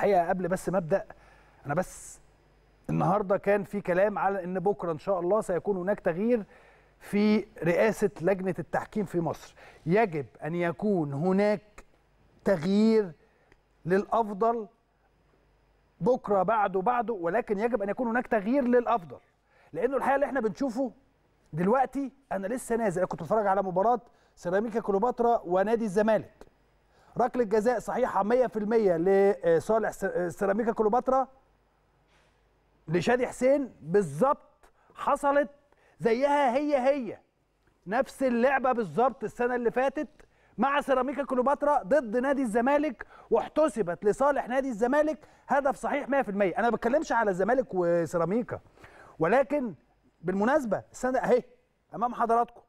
الحقيقه قبل بس ما ابدا انا بس النهارده كان في كلام على ان بكره ان شاء الله سيكون هناك تغيير في رئاسه لجنه التحكيم في مصر يجب ان يكون هناك تغيير للافضل بكره بعده بعده ولكن يجب ان يكون هناك تغيير للافضل لانه الحقيقه اللي احنا بنشوفه دلوقتي انا لسه نازل كنت بتفرج على مباراه سيراميكا كليوباترا ونادي الزمالك ركله جزاء صحيحه 100% لصالح آه، آه، سيراميكا كليوباترا لشادي حسين بالظبط حصلت زيها هي هي نفس اللعبه بالظبط السنه اللي فاتت مع سيراميكا كليوباترا ضد نادي الزمالك واحتسبت لصالح نادي الزمالك هدف صحيح 100% انا ما بتكلمش على الزمالك وسيراميكا ولكن بالمناسبه السنه اهي امام حضراتكم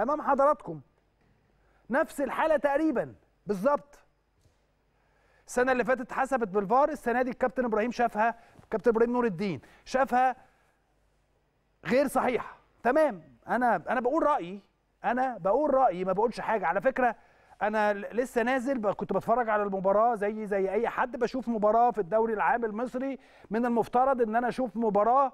امام حضراتكم نفس الحاله تقريبا بالظبط السنه اللي فاتت حسبت بالفار السنه دي الكابتن ابراهيم شافها الكابتن ابراهيم نور الدين شافها غير صحيحه تمام انا انا بقول رايي انا بقول رايي ما بقولش حاجه على فكره انا لسه نازل كنت بتفرج على المباراه زي زي اي حد بشوف مباراه في الدوري العام المصري من المفترض ان انا اشوف مباراه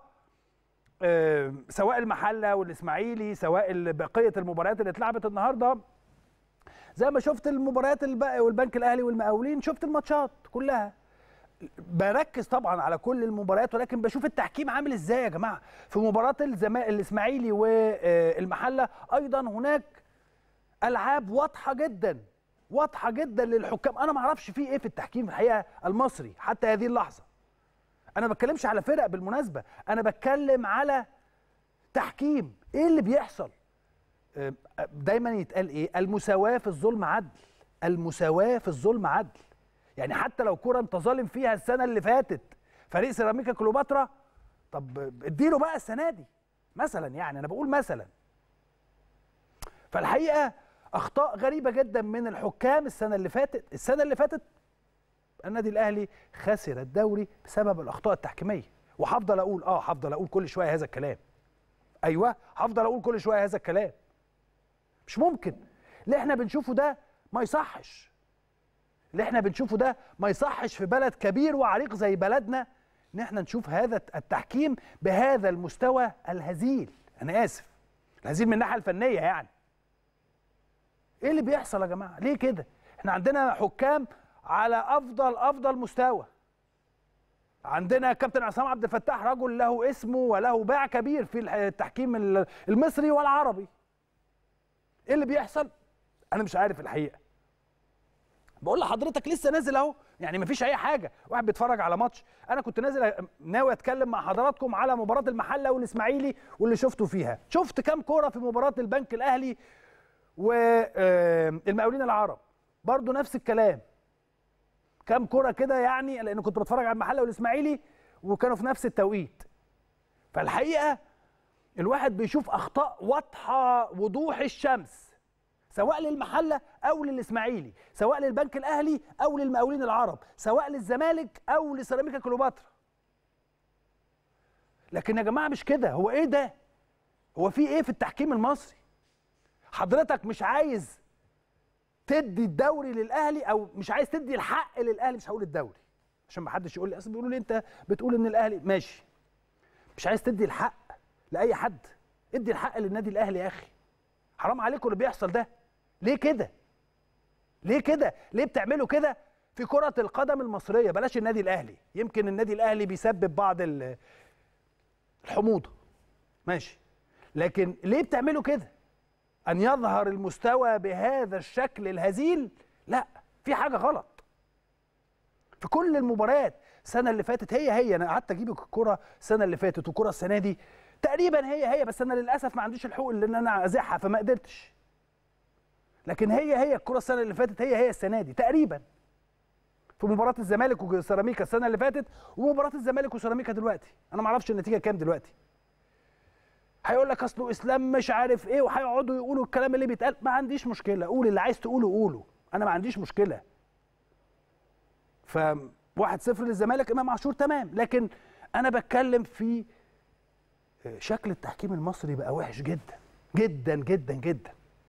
آه، سواء المحله والاسماعيلي سواء بقيه المباريات اللي اتلعبت النهارده زي ما شفت المباريات والبنك الاهلي والمقاولين شفت الماتشات كلها بركز طبعا على كل المباريات ولكن بشوف التحكيم عامل ازاي يا جماعه في مباراه الزما... الاسماعيلي والمحله ايضا هناك العاب واضحه جدا واضحه جدا للحكام انا ما اعرفش في ايه في التحكيم في الحقيقه المصري حتى هذه اللحظه انا ما بتكلمش على فرق بالمناسبه انا بتكلم على تحكيم ايه اللي بيحصل آه، دايما يتقال ايه المساواه في الظلم عدل المساواه في الظلم عدل يعني حتى لو كره انت ظالم فيها السنه اللي فاتت فريق سيراميكا كليوباترا طب اديله بقى السنه دي مثلا يعني انا بقول مثلا فالحقيقه اخطاء غريبه جدا من الحكام السنه اللي فاتت السنه اللي فاتت النادي الاهلي خسر الدوري بسبب الاخطاء التحكيميه وهفضل اقول اه هفضل اقول كل شويه هذا الكلام ايوه هفضل اقول كل شويه هذا الكلام مش ممكن اللي احنا بنشوفه ده ما يصحش اللي احنا بنشوفه ده ما يصحش في بلد كبير وعريق زي بلدنا ان احنا نشوف هذا التحكيم بهذا المستوى الهزيل انا اسف الهزيل من الناحيه الفنيه يعني ايه اللي بيحصل يا جماعه ليه كده احنا عندنا حكام على افضل افضل مستوى عندنا كابتن عصام عبد الفتاح رجل له اسمه وله باع كبير في التحكيم المصري والعربي ايه اللي بيحصل انا مش عارف الحقيقه بقول لحضرتك لسه نازل اهو يعني مفيش اي حاجه واحد بيتفرج على ماتش انا كنت نازل ناوي اتكلم مع حضراتكم على مباراه المحله والاسماعيلي واللي شفته فيها شفت كام كوره في مباراه البنك الاهلي والمقاولين العرب برضو نفس الكلام كام كوره كده يعني لان كنت بتفرج على المحله والاسماعيلي وكانوا في نفس التوقيت فالحقيقه الواحد بيشوف اخطاء واضحه وضوح الشمس سواء للمحله او للاسماعيلي سواء للبنك الاهلي او للمقاولين العرب سواء للزمالك او لسيراميكا كليوباترا لكن يا جماعه مش كده هو ايه ده هو في ايه في التحكيم المصري حضرتك مش عايز تدي الدوري للاهلي او مش عايز تدي الحق للاهلي مش هقول الدوري عشان ما حدش يقول لي اصل بيقولوا لي انت بتقول ان الاهلي ماشي مش عايز تدي الحق لاي حد ادي الحق للنادي الاهلي يا اخي حرام عليكم اللي بيحصل ده ليه كده ليه كده ليه بتعملوا كده في كره القدم المصريه بلاش النادي الاهلي يمكن النادي الاهلي بيسبب بعض الحموضه ماشي لكن ليه بتعملوا كده ان يظهر المستوى بهذا الشكل الهزيل لا في حاجه غلط في كل المباريات السنه اللي فاتت هي هي انا قعدت اجيب الكره السنه اللي فاتت والكره السنه دي تقريبا هي هي بس انا للاسف ما عنديش الحقوق اللي انا ازعها فما قدرتش لكن هي هي الكره السنه اللي فاتت هي هي السنه دي تقريبا في مباراه الزمالك وسيراميكا السنه اللي فاتت ومباراه الزمالك وسيراميكا دلوقتي انا ما اعرفش النتيجه كام دلوقتي هيقول لك اصله اسلام مش عارف ايه وهيقعدوا يقولوا الكلام اللي بيتقال ما عنديش مشكله قول اللي عايز تقوله قوله انا ما عنديش مشكله ف 1-0 للزمالك امام عاشور تمام لكن انا بتكلم في آه، شكل التحكيم المصري بقى وحش جدا جدا جدا جدا